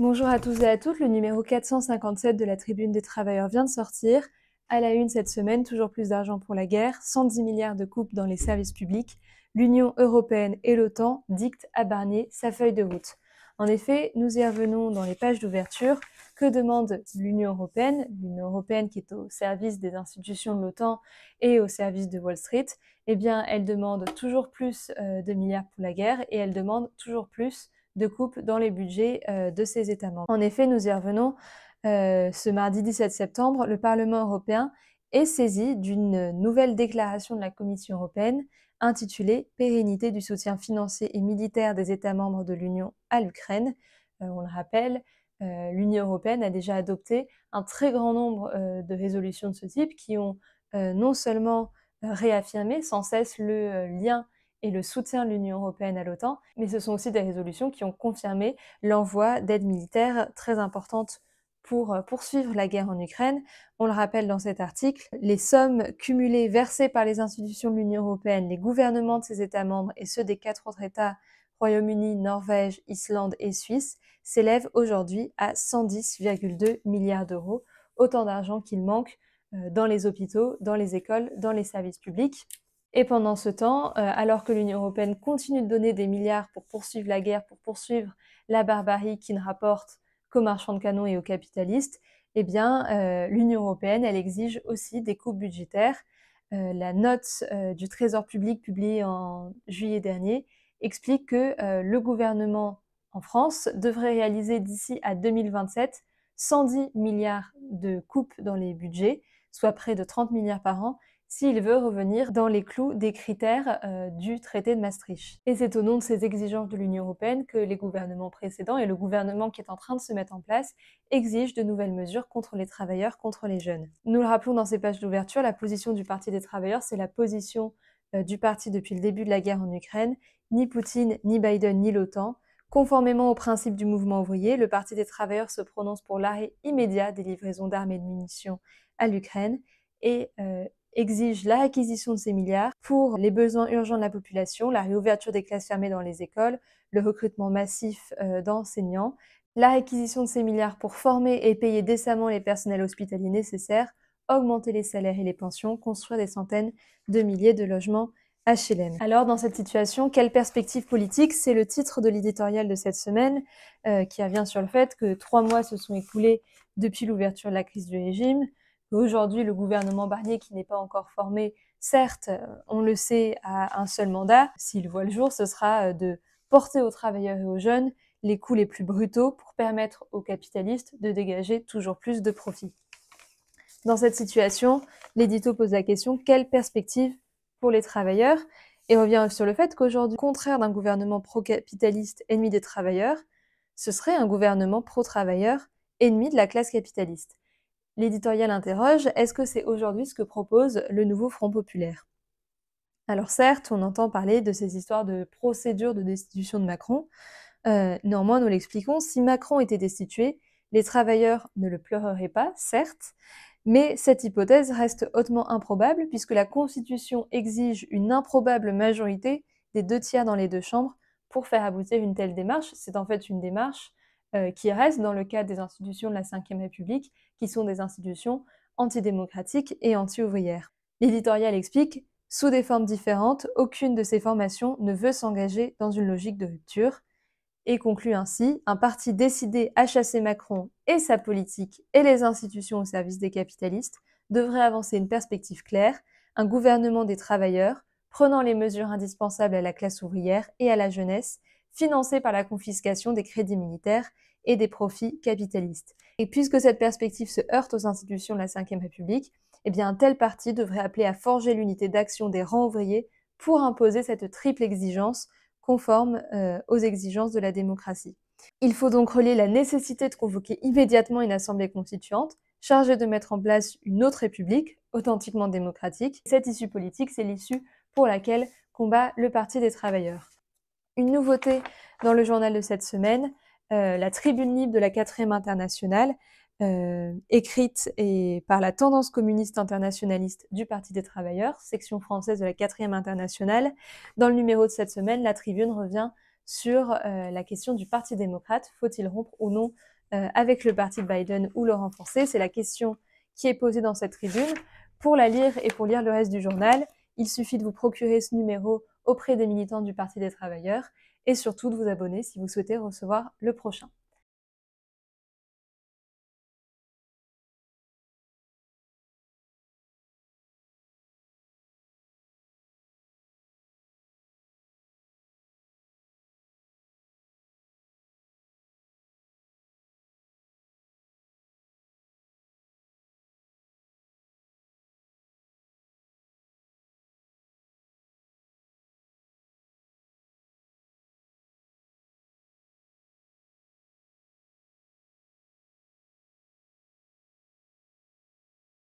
Bonjour à tous et à toutes, le numéro 457 de la Tribune des Travailleurs vient de sortir. À la une cette semaine, toujours plus d'argent pour la guerre, 110 milliards de coupes dans les services publics. L'Union européenne et l'OTAN dictent à Barnier sa feuille de route. En effet, nous y revenons dans les pages d'ouverture. Que demande l'Union européenne L'Union européenne qui est au service des institutions de l'OTAN et au service de Wall Street, eh bien, elle demande toujours plus euh, de milliards pour la guerre et elle demande toujours plus de coupes dans les budgets euh, de ces États membres. En effet, nous y revenons, euh, ce mardi 17 septembre, le Parlement européen est saisi d'une nouvelle déclaration de la Commission européenne intitulée Pérennité du soutien financier et militaire des États membres de l'Union à l'Ukraine. Euh, on le rappelle, l'Union européenne a déjà adopté un très grand nombre de résolutions de ce type qui ont non seulement réaffirmé sans cesse le lien et le soutien de l'Union européenne à l'OTAN, mais ce sont aussi des résolutions qui ont confirmé l'envoi d'aides militaires très importantes pour euh, poursuivre la guerre en Ukraine. On le rappelle dans cet article, les sommes cumulées versées par les institutions de l'Union européenne, les gouvernements de ses États membres et ceux des quatre autres États, Royaume-Uni, Norvège, Islande et Suisse, s'élèvent aujourd'hui à 110,2 milliards d'euros, autant d'argent qu'il manque euh, dans les hôpitaux, dans les écoles, dans les services publics. Et pendant ce temps, euh, alors que l'Union européenne continue de donner des milliards pour poursuivre la guerre, pour poursuivre la barbarie qui ne rapporte qu'aux marchands de canons et aux capitalistes, eh bien, euh, l'Union européenne, elle exige aussi des coupes budgétaires. Euh, la note du Trésor public publiée en juillet dernier explique que le gouvernement en France devrait réaliser d'ici à 2027 110 milliards de coupes dans les budgets, soit près de 30 milliards par an, s'il veut revenir dans les clous des critères euh, du traité de Maastricht. Et c'est au nom de ces exigences de l'Union européenne que les gouvernements précédents et le gouvernement qui est en train de se mettre en place exigent de nouvelles mesures contre les travailleurs, contre les jeunes. Nous le rappelons dans ces pages d'ouverture, la position du Parti des travailleurs, c'est la position euh, du parti depuis le début de la guerre en Ukraine. Ni Poutine, ni Biden, ni l'OTAN. Conformément aux principes du mouvement ouvrier, le Parti des travailleurs se prononce pour l'arrêt immédiat des livraisons d'armes et de munitions à l'Ukraine et euh, exige la acquisition de ces milliards pour les besoins urgents de la population, la réouverture des classes fermées dans les écoles, le recrutement massif euh, d'enseignants, la réquisition de ces milliards pour former et payer décemment les personnels hospitaliers nécessaires, augmenter les salaires et les pensions, construire des centaines de milliers de logements HLM. Alors dans cette situation, quelle perspective politique C'est le titre de l'éditorial de cette semaine euh, qui revient sur le fait que trois mois se sont écoulés depuis l'ouverture de la crise du régime, Aujourd'hui, le gouvernement Barnier, qui n'est pas encore formé, certes, euh, on le sait, a un seul mandat. S'il voit le jour, ce sera euh, de porter aux travailleurs et aux jeunes les coûts les plus brutaux pour permettre aux capitalistes de dégager toujours plus de profits. Dans cette situation, l'édito pose la question quelle perspective pour les travailleurs et revient sur le fait qu'aujourd'hui, contraire d'un gouvernement pro-capitaliste ennemi des travailleurs, ce serait un gouvernement pro-travailleur ennemi de la classe capitaliste l'éditorial interroge, est-ce que c'est aujourd'hui ce que propose le nouveau Front populaire Alors certes, on entend parler de ces histoires de procédure de destitution de Macron. Euh, néanmoins, nous l'expliquons, si Macron était destitué, les travailleurs ne le pleureraient pas, certes, mais cette hypothèse reste hautement improbable puisque la Constitution exige une improbable majorité des deux tiers dans les deux chambres pour faire aboutir une telle démarche. C'est en fait une démarche euh, qui reste dans le cadre des institutions de la Ve République, qui sont des institutions antidémocratiques et anti-ouvrières. L'éditorial explique Sous des formes différentes, aucune de ces formations ne veut s'engager dans une logique de rupture et conclut ainsi un parti décidé à chasser Macron et sa politique et les institutions au service des capitalistes devrait avancer une perspective claire, un gouvernement des travailleurs prenant les mesures indispensables à la classe ouvrière et à la jeunesse financée par la confiscation des crédits militaires et des profits capitalistes. Et puisque cette perspective se heurte aux institutions de la Ve République, eh bien un tel parti devrait appeler à forger l'unité d'action des rangs ouvriers pour imposer cette triple exigence conforme euh, aux exigences de la démocratie. Il faut donc relier la nécessité de convoquer immédiatement une assemblée constituante chargée de mettre en place une autre république authentiquement démocratique. Cette issue politique, c'est l'issue pour laquelle combat le Parti des travailleurs. Une nouveauté dans le journal de cette semaine, euh, la tribune libre de la quatrième internationale, euh, écrite et par la tendance communiste internationaliste du Parti des travailleurs, section française de la quatrième internationale. Dans le numéro de cette semaine, la tribune revient sur euh, la question du Parti démocrate. Faut-il rompre ou non avec le parti de Biden ou le renforcer C'est la question qui est posée dans cette tribune. Pour la lire et pour lire le reste du journal, il suffit de vous procurer ce numéro auprès des militants du Parti des travailleurs et surtout de vous abonner si vous souhaitez recevoir le prochain.